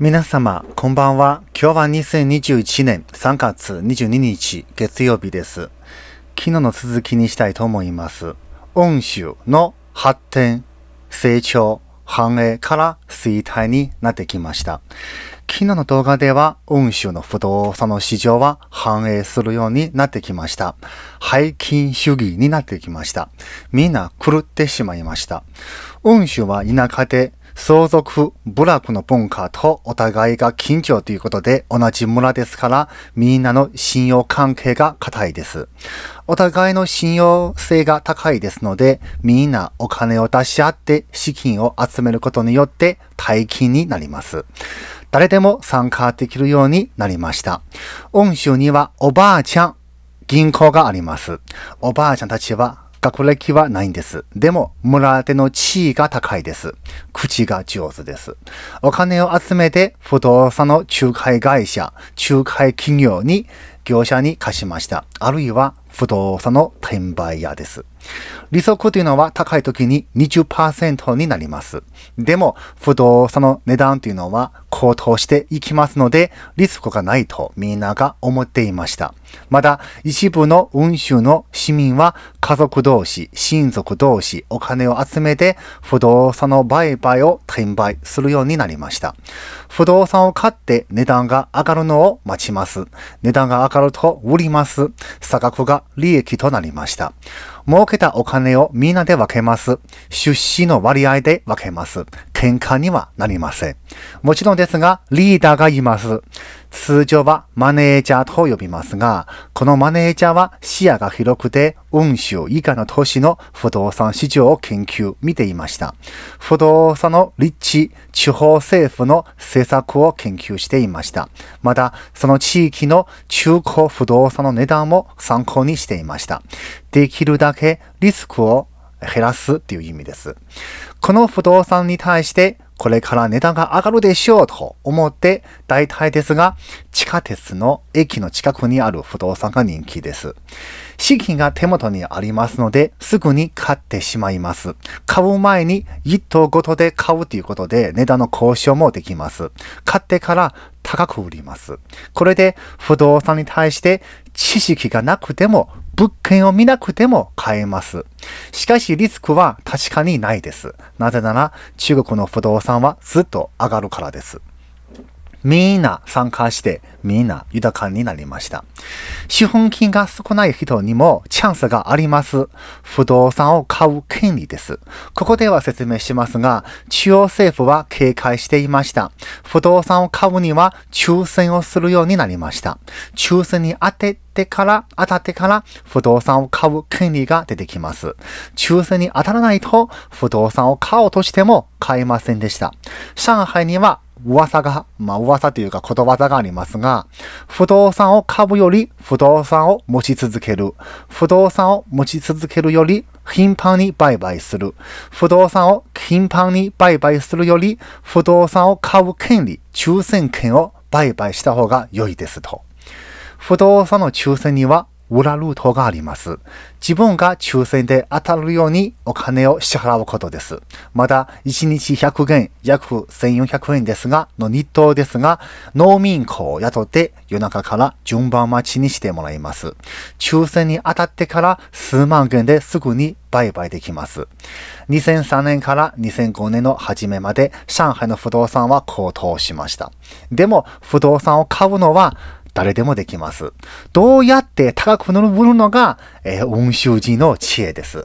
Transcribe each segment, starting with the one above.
皆様、こんばんは。今日は2021年3月22日月曜日です。昨日の続きにしたいと思います。温州の発展、成長、繁栄から衰退になってきました。昨日の動画では、温州の不動産の市場は繁栄するようになってきました。背金主義になってきました。みんな狂ってしまいました。温州は田舎で相続部落の文化とお互いが近所ということで同じ村ですからみんなの信用関係が固いです。お互いの信用性が高いですのでみんなお金を出し合って資金を集めることによって大金になります。誰でも参加できるようになりました。恩州にはおばあちゃん、銀行があります。おばあちゃんたちは学歴はないんです。でも、村での地位が高いです。口が上手です。お金を集めて、不動産の仲介会社、仲介企業に、業者に貸しました。あるいは、不動産の転売屋です。利息というのは高い時に20%になります。でも、不動産の値段というのは高騰していきますので、リスクがないとみんなが思っていました。また、一部の運州の市民は家族同士、親族同士、お金を集めて不動産の売買を転売するようになりました。不動産を買って値段が上がるのを待ちます。値段が上がると売ります。差額が利益となりました。儲けたお金をみんなで分けます。出資の割合で分けます。喧嘩にはなりません。もちろんですが、リーダーがいます。通常はマネージャーと呼びますが、このマネージャーは視野が広くて、運州以下の都市の不動産市場を研究、見ていました。不動産の立地、地方政府の政策を研究していました。また、その地域の中古不動産の値段も参考にしていました。できるだけリスクを減らすという意味です。この不動産に対してこれから値段が上がるでしょうと思って、大体ですが、地下鉄の駅の近くにある不動産が人気です。資金が手元にありますので、すぐに買ってしまいます。買う前に1棟ごとで買うということで、値段の交渉もできます。買ってから高く売ります。これで不動産に対して知識がなくても物件を見なくても買えます。しかしリスクは確かにないです。なぜなら中国の不動産はずっと上がるからです。みんな参加して、みんな豊かになりました。資本金が少ない人にもチャンスがあります。不動産を買う権利です。ここでは説明しますが、中央政府は警戒していました。不動産を買うには抽選をするようになりました。抽選に当ててから、当たってから不動産を買う権利が出てきます。抽選に当たらないと不動産を買おうとしても買えませんでした。上海には噂が、まあ噂というか言葉がありますが、不動産を買うより不動産を持ち続ける。不動産を持ち続けるより頻繁に売買する。不動産を頻繁に売買するより不動産を買う権利、抽選権を売買した方が良いですと。不動産の抽選には裏ルートがあります。自分が抽選で当たるようにお金を支払うことです。まだ1日100元、約1400円ですが、の日当ですが、農民校を雇って夜中から順番待ちにしてもらいます。抽選に当たってから数万元ですぐに売買できます。2003年から2005年の初めまで上海の不動産は高騰しました。でも不動産を買うのは誰でもできます。どうやって高く登るのが、えー、温州人の知恵です。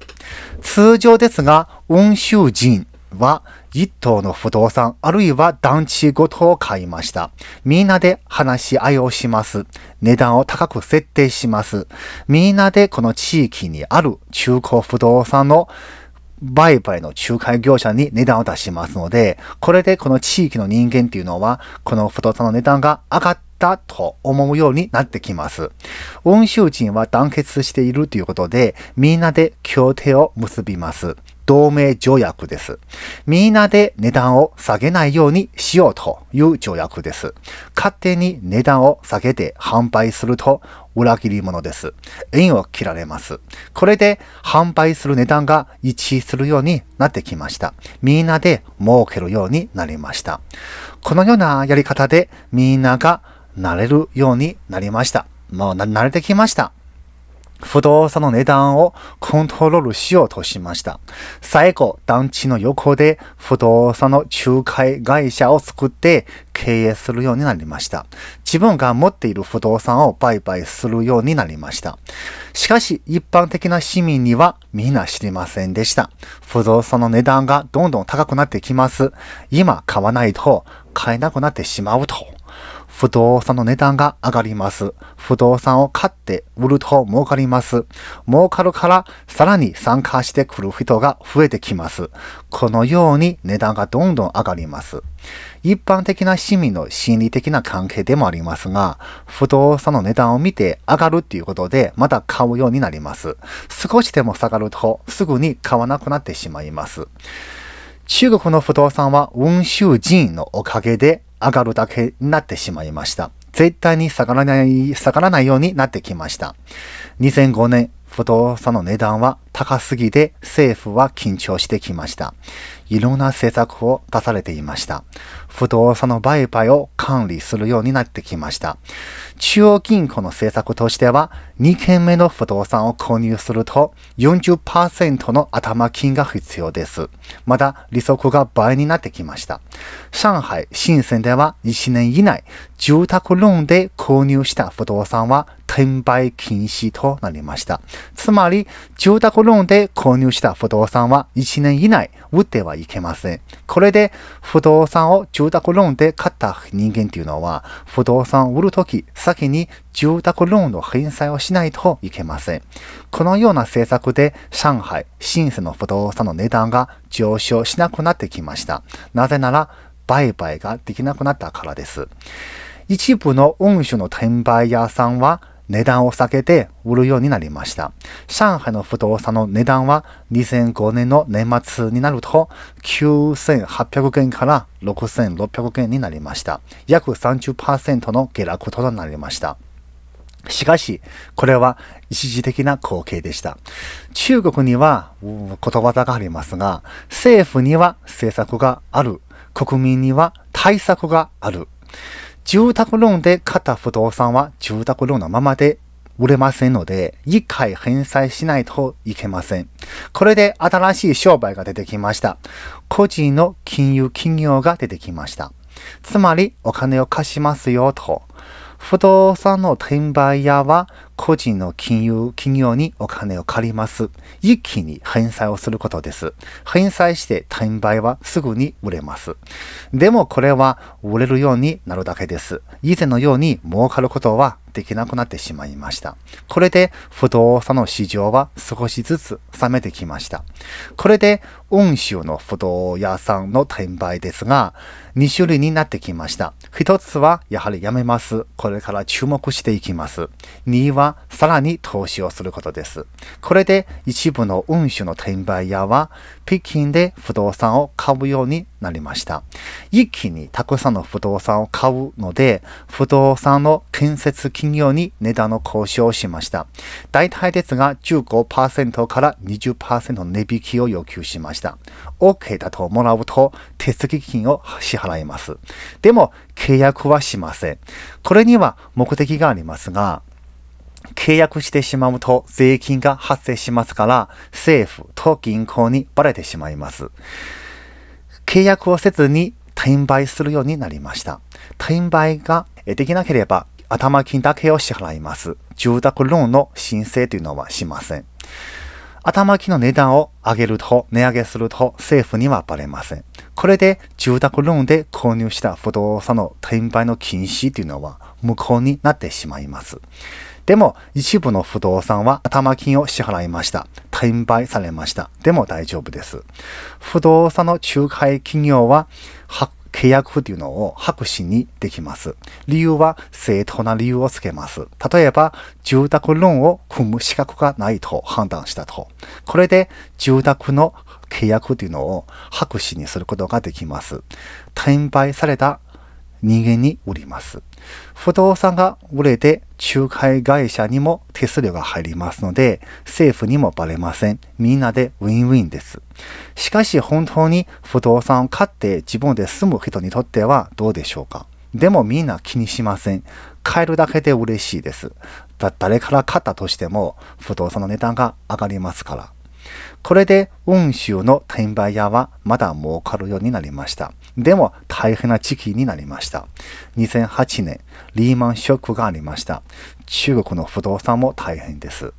通常ですが、温州人は一棟の不動産あるいは団地ごとを買いました。みんなで話し合いをします。値段を高く設定します。みんなでこの地域にある中古不動産の売買の仲介業者に値段を出しますので、これでこの地域の人間っていうのは、この不動産の値段が上がっったと思うようになってきます。温州人は団結しているということで、みんなで協定を結びます。同盟条約です。みんなで値段を下げないようにしようという条約です。勝手に値段を下げて販売すると裏切り者です。縁を切られます。これで販売する値段が一致するようになってきました。みんなで儲けるようになりました。このようなやり方でみんなが慣れるようになりました。もう慣れてきました。不動産の値段をコントロールしようとしました。最後、団地の横で不動産の仲介会社を作って経営するようになりました。自分が持っている不動産を売買するようになりました。しかし、一般的な市民にはみんな知りませんでした。不動産の値段がどんどん高くなってきます。今買わないと買えなくなってしまうと。不動産の値段が上がります。不動産を買って売ると儲かります。儲かるからさらに参加してくる人が増えてきます。このように値段がどんどん上がります。一般的な市民の心理的な関係でもありますが、不動産の値段を見て上がるっていうことで、また買うようになります。少しでも下がると、すぐに買わなくなってしまいます。中国の不動産は、温州人のおかげで上がるだけになってしまいました。絶対に下がらない、下がらないようになってきました。2005年、不動産の値段は高すぎて政府は緊張してきました。いろんな政策を出されていました。不動産の売買を管理するようになってきました。中央銀行の政策としては、2件目の不動産を購入すると40%の頭金が必要です。また、利息が倍になってきました。上海、深センでは1年以内、住宅ローンで購入した不動産は転売禁止となりました。つまり、住宅ローンで購入した不動産は1年以内売ってはいけません。これで、不動産を住宅ローンで買った人間っていうのは、不動産を売るとき、先に住宅ローンの返済をしないといけません。このような政策で、上海、深セの不動産の値段が上昇しなくなってきました。なぜなら、売買ができなくなったからです。一部の運輸の転売屋さんは、値段を下げて売るようになりました。上海の不動産の値段は2005年の年末になると9800円から6600円になりました。約30%の下落となりました。しかし、これは一時的な光景でした。中国にはことわざがありますが、政府には政策がある。国民には対策がある。住宅ローンで買った不動産は住宅ローンのままで売れませんので、一回返済しないといけません。これで新しい商売が出てきました。個人の金融企業が出てきました。つまり、お金を貸しますよと。不動産の転売屋は個人の金融、企業にお金を借ります。一気に返済をすることです。返済して転売はすぐに売れます。でもこれは売れるようになるだけです。以前のように儲かることはできなくなってしまいました。これで不動産の市場は少しずつ冷めてきました。これで温州の不動屋さんの転売ですが、2種類になってきました。1つはやはりやめます。これから注目していきます。2はさらに投資をすることです。これで一部の運輸の転売屋は北京で不動産を買うようになりました。一気にたくさんの不動産を買うので、不動産の建設企業に値段の交渉をしました。大体ですが15%から20%の値引きを要求しました。OK だともらうと手続き金を支払います。でも契約はしません。これには目的がありますが、契約してしまうと税金が発生しますから、政府と銀行にばれてしまいます。契約をせずに転売するようになりました。転売ができなければ頭金だけを支払います。住宅ローンの申請というのはしません。頭金の値段を上げると、値上げすると政府にはバレません。これで住宅ローンで購入した不動産の転売の禁止というのは無効になってしまいます。でも、一部の不動産は頭金を支払いました。転売されました。でも大丈夫です。不動産の仲介企業は、契約というのを白紙にできます。理由は正当な理由をつけます。例えば、住宅ローンを組む資格がないと判断したと。これで住宅の契約というのを白紙にすることができます。転売された人間に売ります。不動産が売れて仲介会社にも手数料が入りますので、政府にもバレません。みんなでウィンウィンです。しかし本当に不動産を買って自分で住む人にとってはどうでしょうかでもみんな気にしません。買えるだけで嬉しいです。だ誰から買ったとしても不動産の値段が上がりますから。これで温州の転売屋はまだ儲かるようになりました。でも大変な時期になりました。2008年、リーマンショックがありました。中国の不動産も大変です。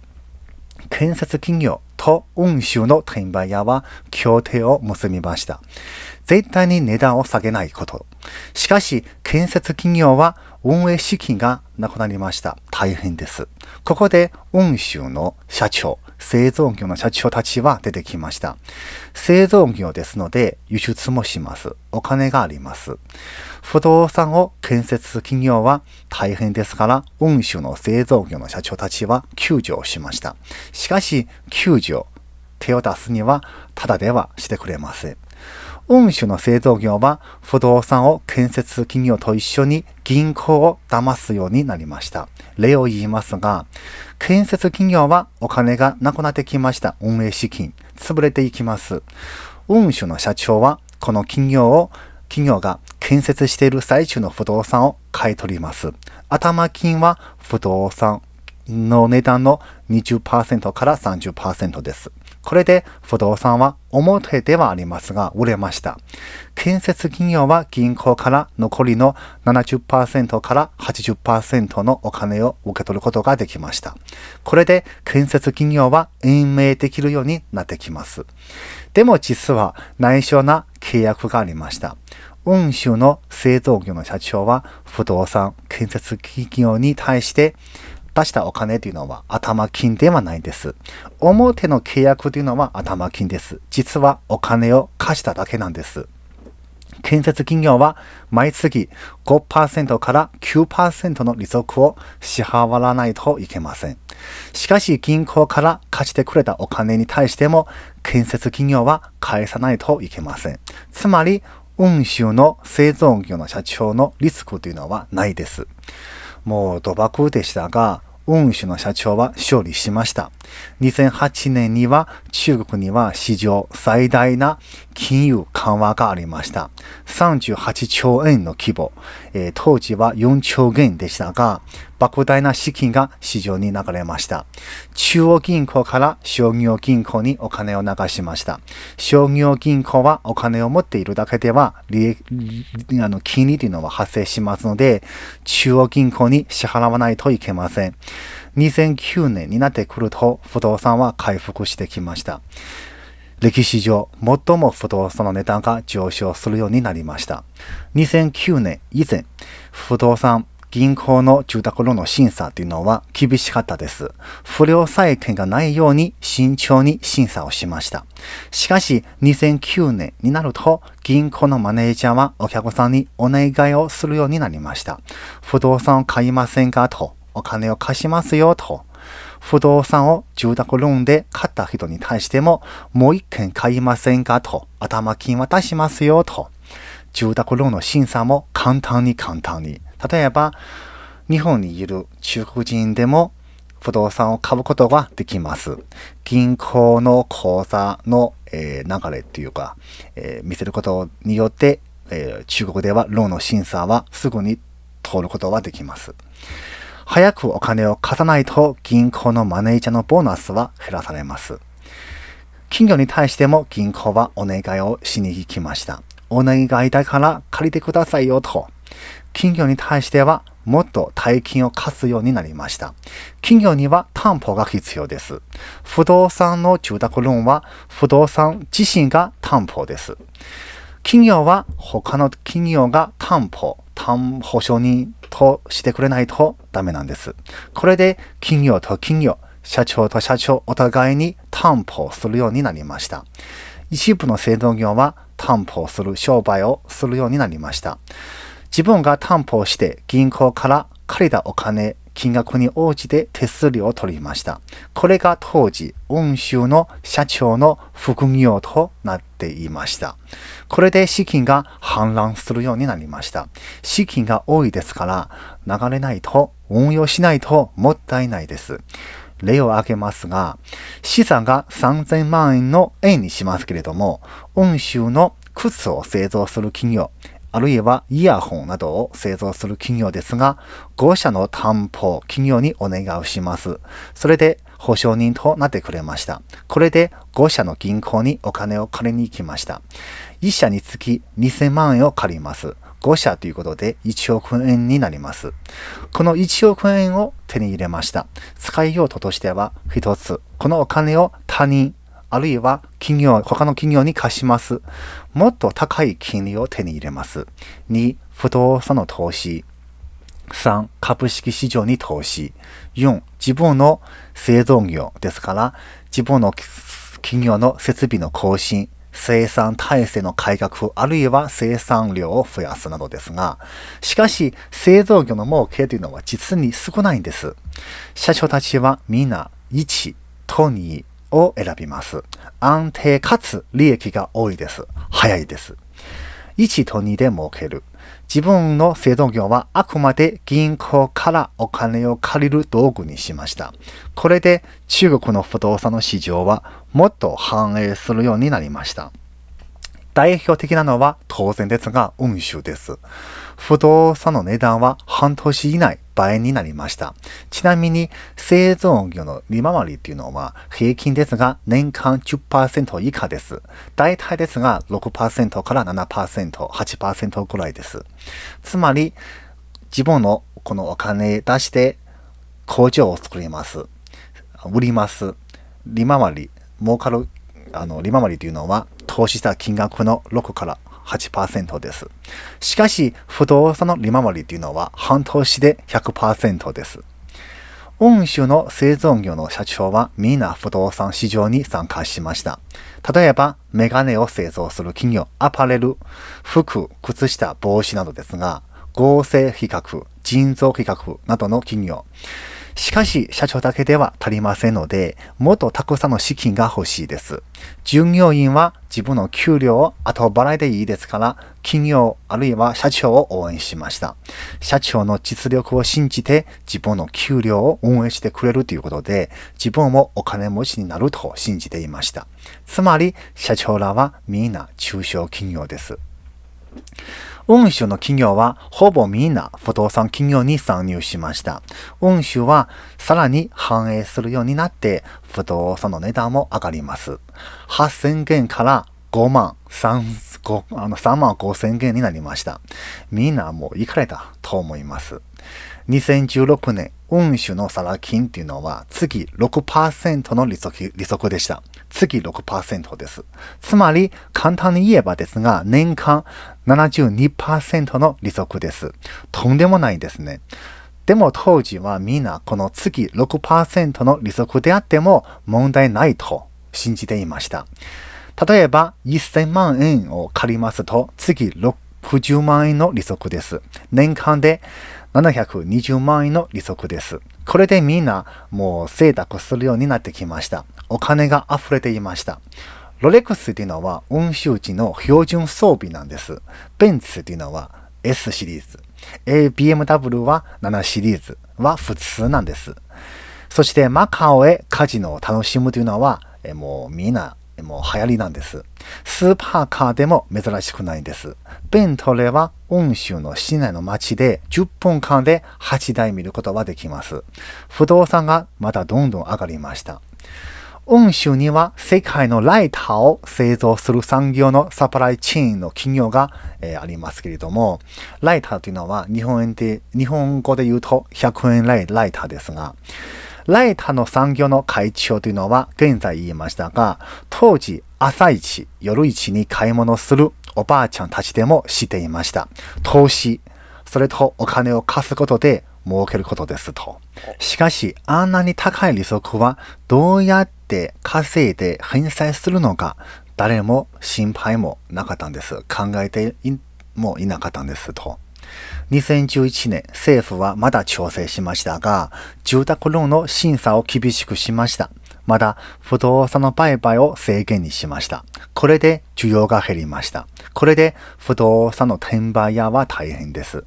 建設企業と温州の転売屋は協定を結びました。絶対に値段を下げないこと。しかし、建設企業は運営資金がなくなりました。大変です。ここで、温州の社長、製造業の社長たちは出てきました。製造業ですので輸出もします。お金があります。不動産を建設する企業は大変ですから、運輸の製造業の社長たちは救助をしました。しかし、救助、手を出すにはただではしてくれません。運輸の製造業は不動産を建設企業と一緒に銀行を騙すようになりました。例を言いますが、建設企業はお金がなくなってきました運営資金、潰れていきます。運主の社長は、この企業を、企業が建設している最中の不動産を買い取ります。頭金は不動産の値段の20%から30%です。これで不動産は表ではありますが売れました。建設企業は銀行から残りの70%から80%のお金を受け取ることができました。これで建設企業は延命できるようになってきます。でも実は内緒な契約がありました。温州の製造業の社長は不動産建設企業に対して出したお金というのは頭金ではないです。表の契約というのは頭金です。実はお金を貸しただけなんです。建設企業は毎月5%から9%の利息を支払わないといけません。しかし銀行から貸してくれたお金に対しても建設企業は返さないといけません。つまり、運州の製造業の社長のリスクというのはないです。もう土爆でしたが、運輸の社長は勝利しました。2008年には中国には史上最大な金融緩和がありました。38兆円の規模、えー、当時は4兆元でしたが、莫大な資金が市場に流れました。中央銀行から商業銀行にお金を流しました。商業銀行はお金を持っているだけでは利益あの金利というのは発生しますので、中央銀行に支払わないといけません。2009年になってくると不動産は回復してきました。歴史上最も不動産の値段が上昇するようになりました。2009年以前、不動産銀行の住宅ローンの審査というのは厳しかったです。不良債権がないように慎重に審査をしました。しかし、2009年になると、銀行のマネージャーはお客さんにお願いをするようになりました。不動産を買いませんかと、お金を貸しますよと。不動産を住宅ローンで買った人に対しても、もう一件買いませんかと、頭金渡出しますよと。住宅ローンの審査も簡単に簡単に。例えば、日本にいる中国人でも不動産を買うことができます。銀行の口座の、えー、流れっていうか、えー、見せることによって、えー、中国ではローンの審査はすぐに通ることができます。早くお金を貸さないと銀行のマネージャーのボーナスは減らされます。企業に対しても銀行はお願いをしに行きました。お願いだから借りてくださいよと。企業に対してはもっと大金を貸すようになりました。企業には担保が必要です。不動産の住宅ローンは不動産自身が担保です。企業は他の企業が担保、担保証人としてくれないとダメなんです。これで企業と企業、社長と社長お互いに担保するようになりました。一部の製造業は担保する商売をするようになりました。自分が担保して銀行から借りたお金、金額に応じて手数料を取りました。これが当時、温州の社長の副業となっていました。これで資金が氾濫するようになりました。資金が多いですから、流れないと、運用しないともったいないです。例を挙げますが、資産が3000万円の円にしますけれども、温州の靴を製造する企業、あるいはイヤホンなどを製造する企業ですが、5社の担保企業にお願いをします。それで保証人となってくれました。これで5社の銀行にお金を借りに行きました。1社につき2000万円を借ります。5社ということで1億円になります。この1億円を手に入れました。使い用途としては1つ、このお金を他人あるいは企業、他の企業に貸します。もっと高い金利を手に入れます。2、不動産の投資。3、株式市場に投資。4、自分の製造業ですから、自分の企業の設備の更新、生産体制の改革、あるいは生産量を増やすなどですが、しかし製造業の儲けというのは実に少ないんです。社長たちは皆1、トニー、を選びます。安定かつ利益が多いです。早いです。1と2で儲ける。自分の制度業はあくまで銀行からお金を借りる道具にしました。これで中国の不動産の市場はもっと反映するようになりました。代表的なのは当然ですが、運輸です。不動産の値段は半年以内倍になりました。ちなみに、製造業の利回りっていうのは、平均ですが、年間10%以下です。大体ですが6、6%から7%、8%ぐらいです。つまり、自分のこのお金出して工場を作ります。売ります。利回り、儲かる、あの、利回りというのは、投資した金額の6から8%です。しかし、不動産の利回りというのは半年で100%です。御州の製造業の社長はみんな不動産市場に参加しました。例えば、メガネを製造する企業、アパレル、服、靴下、帽子などですが、合成比較、人造比較などの企業、しかし、社長だけでは足りませんので、もっとたくさんの資金が欲しいです。従業員は自分の給料を後払いでいいですから、企業あるいは社長を応援しました。社長の実力を信じて自分の給料を運営してくれるということで、自分もお金持ちになると信じていました。つまり、社長らはみんな中小企業です。温州の企業はほぼみんな不動産企業に参入しました。温州はさらに反映するようになって不動産の値段も上がります。8000元から5万、3, 5あの3万5000元になりました。みんなもう行かれたと思います。2016年、運州のサラ金っていうのは月6%の利息利息でした。次6%です。つまり、簡単に言えばですが、年間72%の利息です。とんでもないですね。でも当時はみんなこの月6%の利息であっても問題ないと信じていました。例えば1000万円を借りますと月60万円の利息です。年間で720万円の利息です。これでみんなもう贅沢するようになってきました。お金が溢れていました。ロレックスというのは運州時の標準装備なんです。ベンツというのは S シリーズ。ABMW は7シリーズは普通なんです。そしてマカオへカジノを楽しむというのは、えもうみんなもう流行りなんです。スーパーカーでも珍しくないんです。ベントレは温州の市内の街で10分間で8台見ることができます。不動産がまたどんどん上がりました。温州には世界のライターを製造する産業のサプライチェーンの企業が、えー、ありますけれども、ライターというのは日本円で、日本語で言うと100円ライターですが、ライターの産業の会長というのは現在言いましたが、当時朝一、夜一に買い物するおばあちゃんたちでもしていました。投資、それとお金を貸すことで儲けることですと。しかし、あんなに高い利息はどうやって稼いで返済するのか、誰も心配もなかったんです。考えてもいなかったんですと。2011年、政府はまだ調整しましたが、住宅ローンの審査を厳しくしました。また、不動産の売買を制限にしました。これで需要が減りました。これで不動産の転売屋は大変です。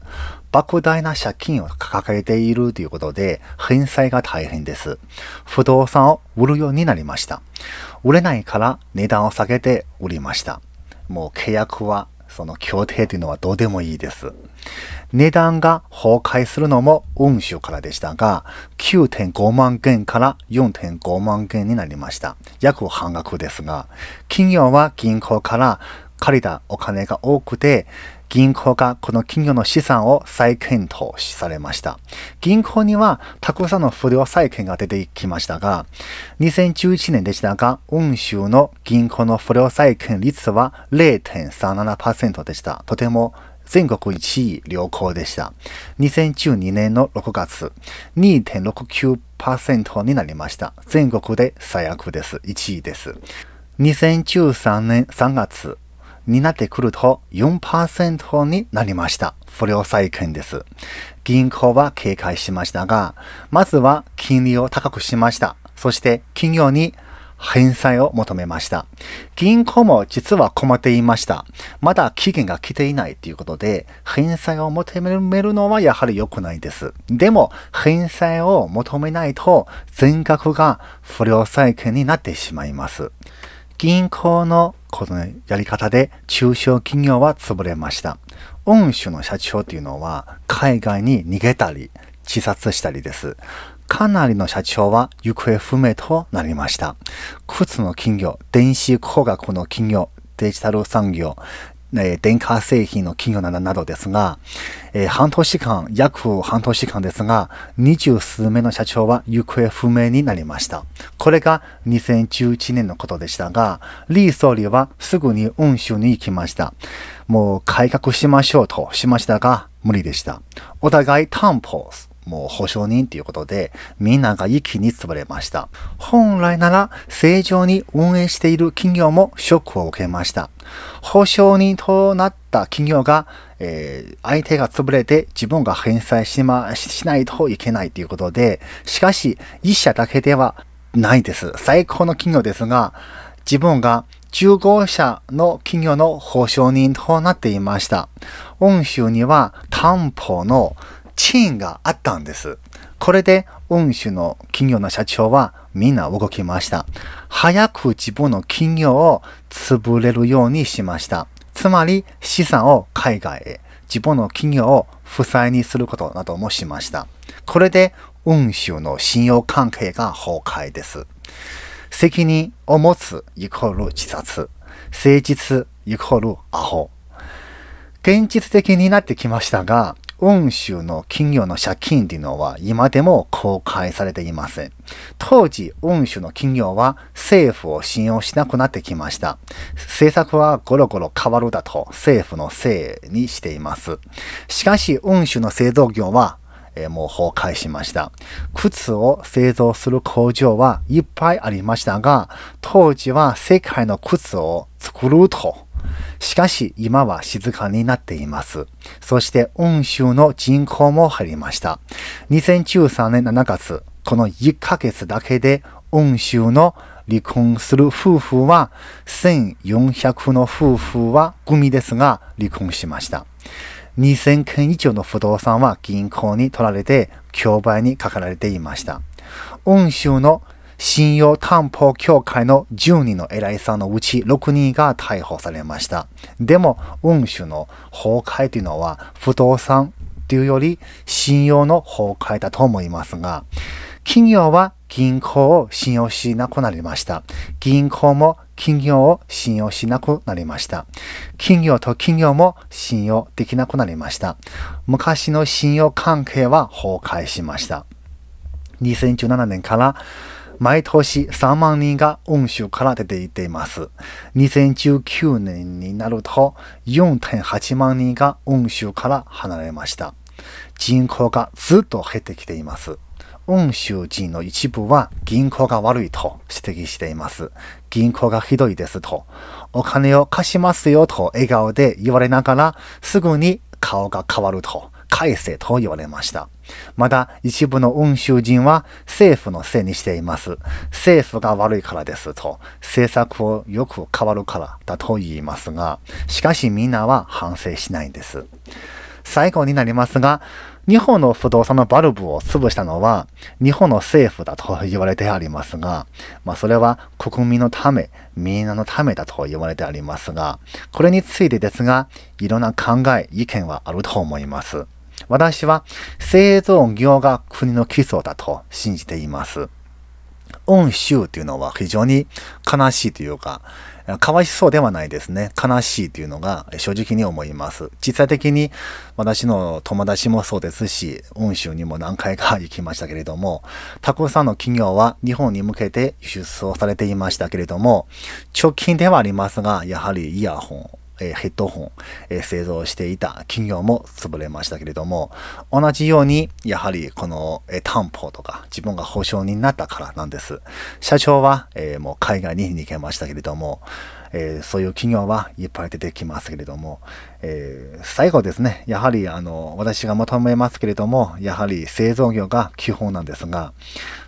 莫大な借金を抱えているということで、返済が大変です。不動産を売るようになりました。売れないから値段を下げて売りました。もう契約は、その協定というのはどうでもいいです。値段が崩壊するのも運州からでしたが、9.5万元から4.5万元になりました。約半額ですが、企業は銀行から借りたお金が多くて、銀行がこの企業の資産を再検討されました。銀行にはたくさんの不良債権が出てきましたが、2011年でしたが、運州の銀行の不良債権率は0.37%でした。とても全国1位良好でした。2012年の6月、2.69%になりました。全国で最悪です。1位です。2013年3月になってくると4%になりました。不良債権です。銀行は警戒しましたが、まずは金利を高くしました。そして企業に返済を求めました。銀行も実は困っていました。まだ期限が来ていないということで、返済を求めるのはやはり良くないです。でも、返済を求めないと、全額が不良債権になってしまいます。銀行のこのやり方で中小企業は潰れました。恩主の社長というのは海外に逃げたり自殺したりです。かなりの社長は行方不明となりました。靴の企業、電子工学の企業、デジタル産業、電化製品の企業などなどですが、えー、半年間、約半年間ですが、二十数名の社長は行方不明になりました。これが2011年のことでしたが、リー総理はすぐに温州に行きました。もう改革しましょうとしましたが、無理でした。お互い担保もう保証人ということで、みんなが一気に潰れました。本来なら正常に運営している企業もショックを受けました。保証人となった企業が、えー、相手が潰れて自分が返済し,、ま、しないといけないということで、しかし一社だけではないです。最高の企業ですが、自分が15社の企業の保証人となっていました。恩州には担保のチーンがあったんです。これで、運輸の企業の社長はみんな動きました。早く自分の企業を潰れるようにしました。つまり、資産を海外へ、自分の企業を負債にすることなどもしました。これで、運輸の信用関係が崩壊です。責任を持つイコール自殺。誠実イコールアホ。現実的になってきましたが、温州の企業の借金っていうのは今でも公開されていません。当時、温州の企業は政府を信用しなくなってきました。政策はゴロゴロ変わるだと政府のせいにしています。しかし、温州の製造業はえもう崩壊しました。靴を製造する工場はいっぱいありましたが、当時は世界の靴を作るとしかし今は静かになっています。そして温州の人口も減りました。2013年7月、この1ヶ月だけで温州の離婚する夫婦は1400の夫婦は組ですが離婚しました。2000件以上の不動産は銀行に取られて競売にかかられていました。温州の信用担保協会の10人の偉いさんのうち6人が逮捕されました。でも、運種の崩壊というのは不動産というより信用の崩壊だと思いますが、企業は銀行を信用しなくなりました。銀行も企業を信用しなくなりました。企業と企業も信用できなくなりました。昔の信用関係は崩壊しました。2017年から毎年3万人が温州から出ていています。2019年になると4.8万人が温州から離れました。人口がずっと減ってきています。温州人の一部は銀行が悪いと指摘しています。銀行がひどいですと。お金を貸しますよと笑顔で言われながら、すぐに顔が変わると、返せと言われました。まだ一部の温州人は政府のせいにしています。政府が悪いからですと、政策をよく変わるからだと言いますが、しかしみんなは反省しないんです。最後になりますが、日本の不動産のバルブを潰したのは日本の政府だと言われてありますが、まあ、それは国民のため、みんなのためだと言われてありますが、これについてですが、いろんな考え、意見はあると思います。私は生存業が国の基礎だと信じています。恩衆というのは非常に悲しいというか、かわいそうではないですね。悲しいというのが正直に思います。実際的に私の友達もそうですし、恩州にも何回か行きましたけれども、たくさんの企業は日本に向けて輸出をされていましたけれども、直近ではありますが、やはりイヤホン、えヘッドホン、え製造していた企業も潰れましたけれども同じようにやはりこの、え担保とか自分が保証人になったからなんです社長は、えもう海外に逃げましたけれども、えそういう企業はいっぱい出てきますけれども、え最後ですねやはりあの私が求めますけれどもやはり製造業が基本なんですが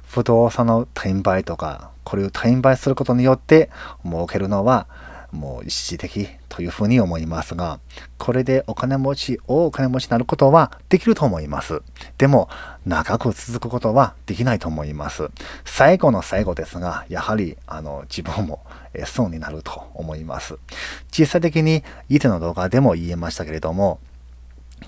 不動産の転売とかこれを転売することによって儲けるのはもう一時的というふうに思いますが、これでお金持ちをお金持ちになることはできると思います。でも、長く続くことはできないと思います。最後の最後ですが、やはり、あの、自分も損になると思います。実際的に以前の動画でも言えましたけれども、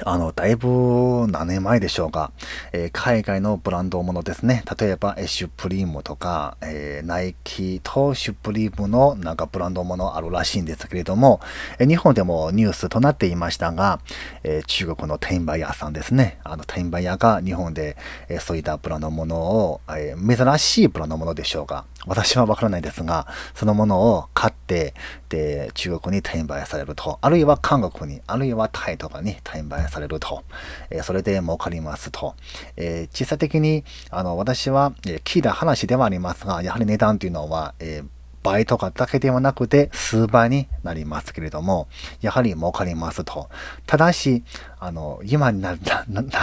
あの、だいぶ何年前でしょうか、えー、海外のブランドものですね。例えば、シュプリームとか、えー、ナイキとシュプリームのなんかブランドものあるらしいんですけれども、えー、日本でもニュースとなっていましたが、え中国の転売屋さんですね。あの、転売屋が日本で、えそういったブランドものを、え珍しいブランドものでしょうか。私はわからないですが、そのものを買って、で、中国に転売されると、あるいは韓国に、あるいはタイとかに転売されると、えそれで儲かりますと、え実際的にあの私は、え聞いた話ではありますが、やはり値段というのは、えー倍とかだけではなくて数倍になりますけれども、やはり儲かりますと。ただし、あの、今になっ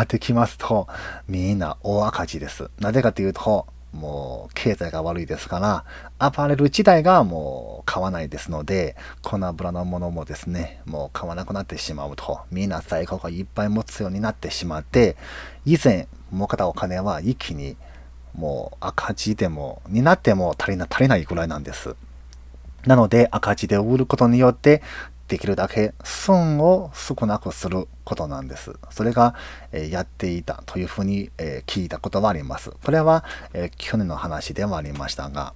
てきますと、みんな大赤字です。なぜかというと、もう経済が悪いですから、アパレル自体がもう買わないですので、粉々ラのものもですね、もう買わなくなってしまうと、みんな在庫がいっぱい持つようになってしまって、以前儲かったお金は一気にもう赤字でも、になっても足りな、足りないぐらいなんです。なので赤字で売ることによってできるだけ損を少なくすることなんです。それが、えやっていたというふうに、え聞いたことはあります。これは、え去年の話でもありましたが、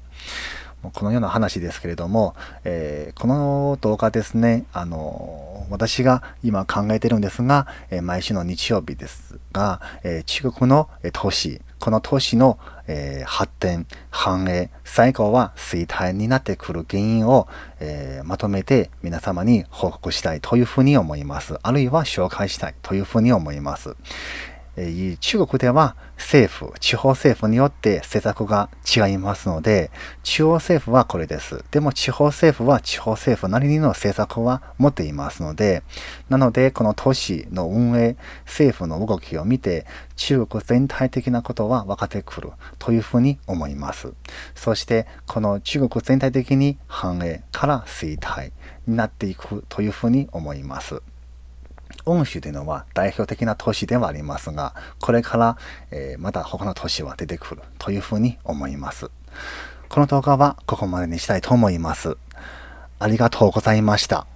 このような話ですけれども、えー、この動画ですね、あの私が今考えてるんですが、え毎週の日曜日ですが、え中国のえ都市、この都市の、えー、発展、繁栄、最後は衰退になってくる原因を、えー、まとめて皆様に報告したいというふうに思います。あるいは紹介したいというふうに思います。中国では政府、地方政府によって政策が違いますので、中央政府はこれです。でも地方政府は地方政府なりにの政策は持っていますので、なのでこの都市の運営、政府の動きを見て、中国全体的なことは分かってくるというふうに思います。そしてこの中国全体的に繁栄から衰退になっていくというふうに思います。恩州というのは代表的な都市ではありますがこれから、えー、まだ他の都市は出てくるというふうに思いますこの動画はここまでにしたいと思いますありがとうございました